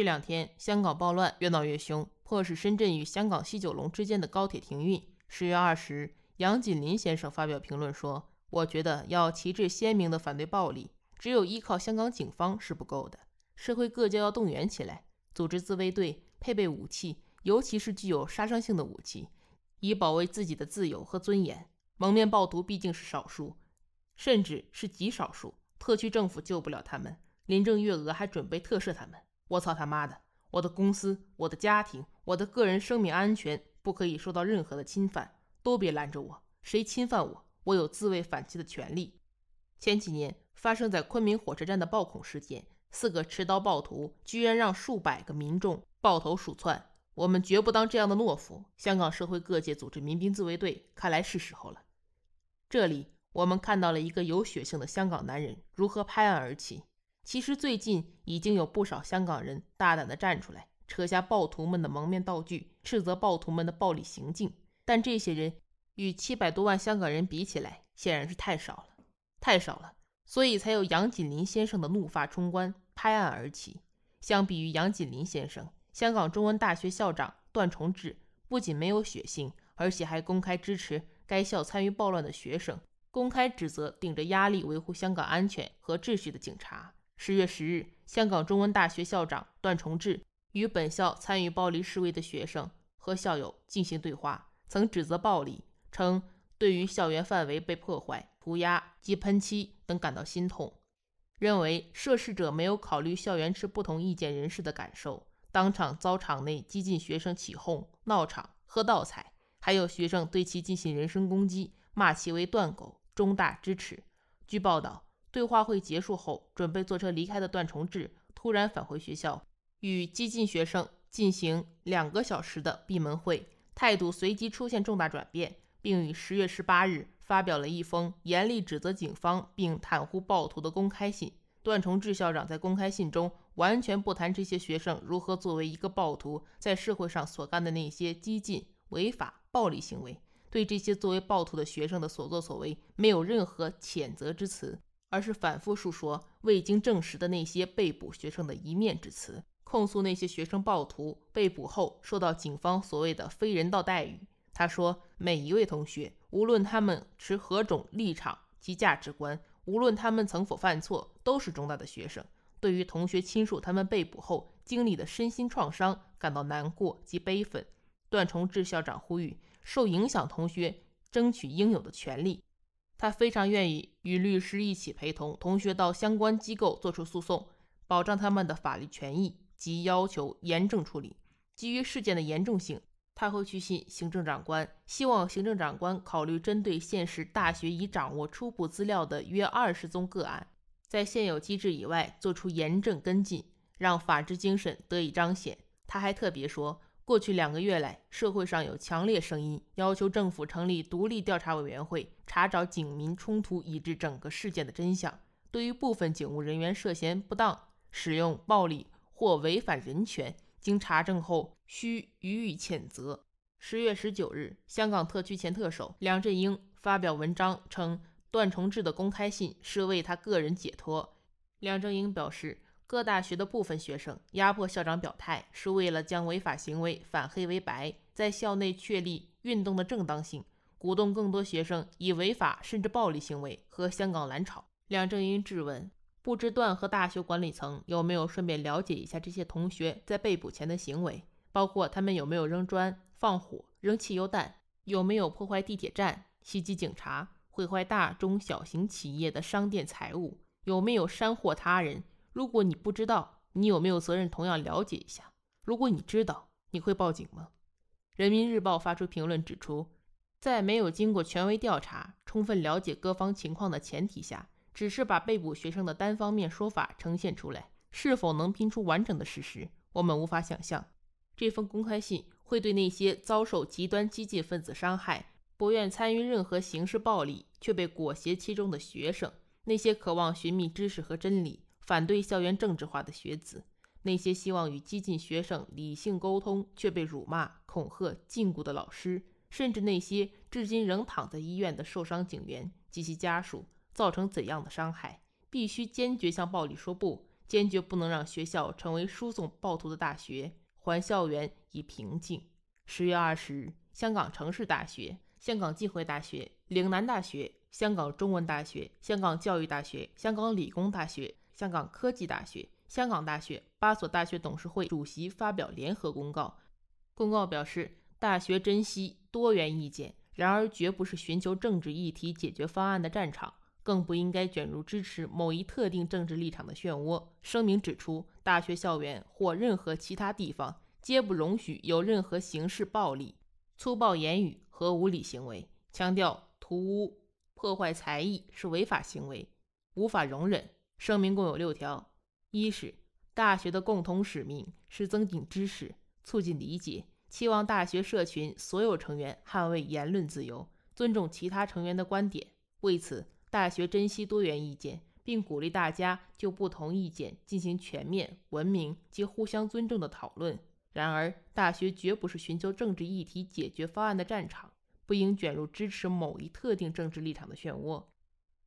这两天香港暴乱越闹越凶，迫使深圳与香港西九龙之间的高铁停运。十月二十，杨锦林先生发表评论说：“我觉得要旗帜鲜明地反对暴力，只有依靠香港警方是不够的，社会各界要动员起来，组织自卫队，配备武器，尤其是具有杀伤性的武器，以保卫自己的自由和尊严。蒙面暴徒毕竟是少数，甚至是极少数，特区政府救不了他们，林郑月娥还准备特赦他们。”我操他妈的！我的公司、我的家庭、我的个人生命安全不可以受到任何的侵犯，都别拦着我！谁侵犯我，我有自卫反击的权利。前几年发生在昆明火车站的暴恐事件，四个持刀暴徒居然让数百个民众抱头鼠窜，我们绝不当这样的懦夫。香港社会各界组织民兵自卫队，看来是时候了。这里，我们看到了一个有血性的香港男人如何拍案而起。其实最近已经有不少香港人大胆的站出来，扯下暴徒们的蒙面道具，斥责暴徒们的暴力行径。但这些人与七百多万香港人比起来，显然是太少了，太少了。所以才有杨锦麟先生的怒发冲冠，拍案而起。相比于杨锦麟先生，香港中文大学校长段崇智不仅没有血性，而且还公开支持该校参与暴乱的学生，公开指责顶着压力维护香港安全和秩序的警察。十月十日，香港中文大学校长段崇智与本校参与暴力示威的学生和校友进行对话，曾指责暴力，称对于校园范围被破坏、涂鸦及喷漆等感到心痛，认为涉事者没有考虑校园持不同意见人士的感受。当场遭场内激进学生起哄、闹场、喝倒彩，还有学生对其进行人身攻击，骂其为“段狗”、“中大支持。据报道。对话会结束后，准备坐车离开的段崇志突然返回学校，与激进学生进行两个小时的闭门会，态度随即出现重大转变，并于十月十八日发表了一封严厉指责警方并袒护暴徒的公开信。段崇志校长在公开信中完全不谈这些学生如何作为一个暴徒在社会上所干的那些激进、违法、暴力行为，对这些作为暴徒的学生的所作所为没有任何谴责之词。而是反复述说未经证实的那些被捕学生的一面之词，控诉那些学生暴徒被捕后受到警方所谓的非人道待遇。他说：“每一位同学，无论他们持何种立场及价值观，无论他们曾否犯错，都是中大的学生。对于同学亲属他们被捕后经历的身心创伤感到难过及悲愤。”段崇智校长呼吁受影响同学争取应有的权利。他非常愿意与律师一起陪同同学到相关机构作出诉讼，保障他们的法律权益及要求严正处理。基于事件的严重性，他会去信行政长官，希望行政长官考虑针对现时大学已掌握初步资料的约二十宗个案，在现有机制以外做出严正跟进，让法治精神得以彰显。他还特别说。过去两个月来，社会上有强烈声音要求政府成立独立调查委员会，查找警民冲突以致整个事件的真相。对于部分警务人员涉嫌不当使用暴力或违反人权，经查证后需予以谴责。十月十九日，香港特区前特首梁振英发表文章称，段崇智的公开信是为他个人解脱。梁振英表示。各大学的部分学生压迫校长表态，是为了将违法行为反黑为白，在校内确立运动的正当性，鼓动更多学生以违法甚至暴力行为和香港蓝潮。梁正英质问：不知段和大学管理层有没有顺便了解一下这些同学在被捕前的行为，包括他们有没有扔砖、放火、扔汽油弹，有没有破坏地铁站、袭击警察、毁坏大中小型企业的商店财物，有没有煽惑他人？如果你不知道，你有没有责任同样了解一下？如果你知道，你会报警吗？人民日报发出评论指出，在没有经过权威调查、充分了解各方情况的前提下，只是把被捕学生的单方面说法呈现出来，是否能拼出完整的事实，我们无法想象。这封公开信会对那些遭受极端激进分子伤害、不愿参与任何形式暴力却被裹挟其中的学生，那些渴望寻觅知识和真理。反对校园政治化的学子，那些希望与激进学生理性沟通却被辱骂、恐吓、禁锢的老师，甚至那些至今仍躺在医院的受伤警员及其家属，造成怎样的伤害？必须坚决向暴力说不，坚决不能让学校成为输送暴徒的大学，还校园以平静。十月二十日，香港城市大学、香港浸会大学、岭南大学、香港中文大学、香港教育大学、香港理工大学。香港科技大学、香港大学八所大学董事会主席发表联合公告，公告表示，大学珍惜多元意见，然而绝不是寻求政治议题解决方案的战场，更不应该卷入支持某一特定政治立场的漩涡。声明指出，大学校园或任何其他地方皆不容许有任何刑事暴力、粗暴言语和无理行为，强调涂污、破坏才艺是违法行为，无法容忍。声明共有六条：一是大学的共同使命是增进知识、促进理解，期望大学社群所有成员捍卫言论自由、尊重其他成员的观点。为此，大学珍惜多元意见，并鼓励大家就不同意见进行全面、文明及互相尊重的讨论。然而，大学绝不是寻求政治议题解决方案的战场，不应卷入支持某一特定政治立场的漩涡。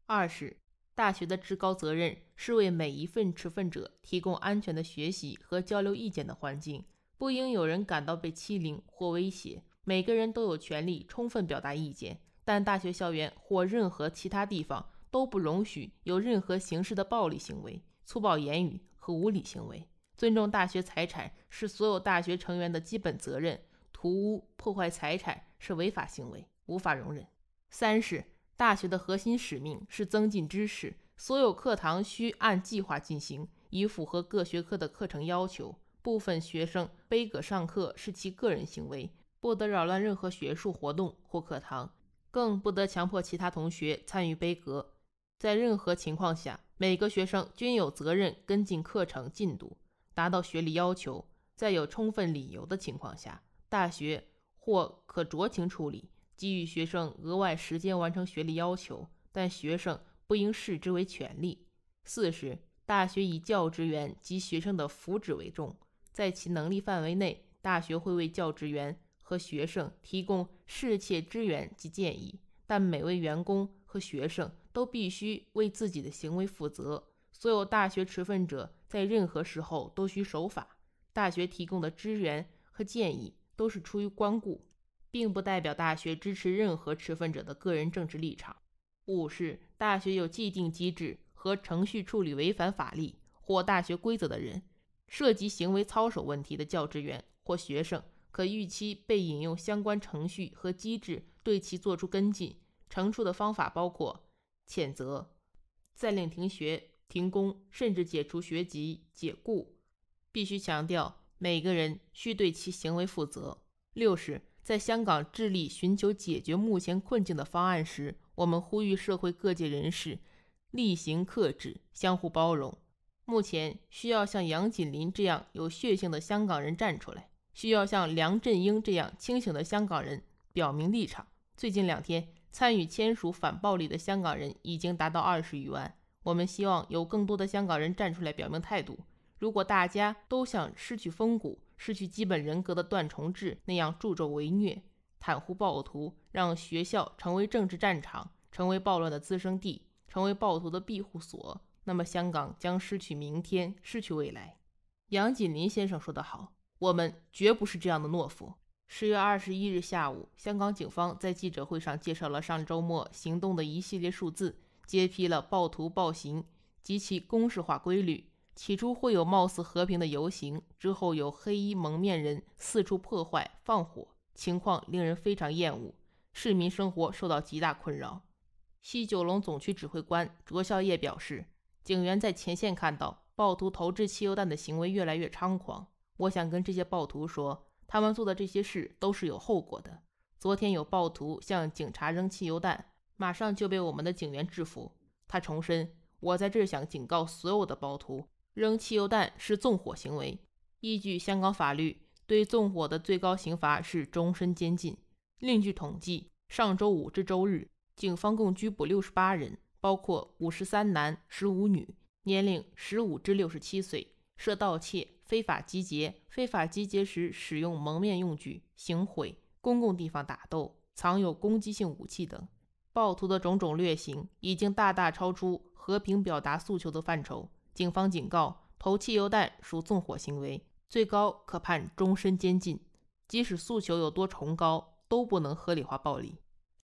二是大学的至高责任是为每一份持份者提供安全的学习和交流意见的环境，不应有人感到被欺凌或威胁。每个人都有权利充分表达意见，但大学校园或任何其他地方都不容许有任何形式的暴力行为、粗暴言语和无理行为。尊重大学财产是所有大学成员的基本责任，涂污、破坏财产是违法行为，无法容忍。三是。大学的核心使命是增进知识。所有课堂需按计划进行，以符合各学科的课程要求。部分学生背葛上课是其个人行为，不得扰乱任何学术活动或课堂，更不得强迫其他同学参与背葛。在任何情况下，每个学生均有责任跟进课程进度，达到学历要求。在有充分理由的情况下，大学或可酌情处理。给予学生额外时间完成学历要求，但学生不应视之为权利。四是大学以教职员及学生的福祉为重，在其能力范围内，大学会为教职员和学生提供适切支援及建议，但每位员工和学生都必须为自己的行为负责。所有大学持份者在任何时候都需守法。大学提供的支援和建议都是出于光顾。并不代表大学支持任何持份者的个人政治立场。五是，大学有既定机制和程序处理违反法律或大学规则的人。涉及行为操守问题的教职员或学生，可预期被引用相关程序和机制，对其作出跟进惩处的方法包括谴责、再令停学、停工，甚至解除学籍、解雇。必须强调，每个人需对其行为负责。六是。在香港致力寻求解决目前困境的方案时，我们呼吁社会各界人士厉行克制、相互包容。目前需要像杨锦麟这样有血性的香港人站出来，需要像梁振英这样清醒的香港人表明立场。最近两天，参与签署反暴力的香港人已经达到二十余万。我们希望有更多的香港人站出来表明态度。如果大家都想失去风骨，失去基本人格的段崇智那样助纣为虐、袒护暴徒，让学校成为政治战场，成为暴乱的滋生地，成为暴徒的庇护所，那么香港将失去明天，失去未来。杨锦麟先生说得好：“我们绝不是这样的懦夫。”十月二十一日下午，香港警方在记者会上介绍了上周末行动的一系列数字，揭批了暴徒暴行及其公式化规律。起初会有貌似和平的游行，之后有黑衣蒙面人四处破坏、放火，情况令人非常厌恶，市民生活受到极大困扰。西九龙总区指挥官卓孝业表示，警员在前线看到暴徒投掷汽油弹的行为越来越猖狂。我想跟这些暴徒说，他们做的这些事都是有后果的。昨天有暴徒向警察扔汽油弹，马上就被我们的警员制服。他重申，我在这想警告所有的暴徒。扔汽油弹是纵火行为，依据香港法律，对纵火的最高刑罚是终身监禁。另据统计，上周五至周日，警方共拘捕六十八人，包括五十三男十五女，年龄十五至六十七岁，涉盗窃、非法集结、非法集结时使用蒙面用具、行毁、公共地方打斗、藏有攻击性武器等。暴徒的种种劣行已经大大超出和平表达诉求的范畴。警方警告：投汽油弹属纵火行为，最高可判终身监禁。即使诉求有多崇高，都不能合理化暴力。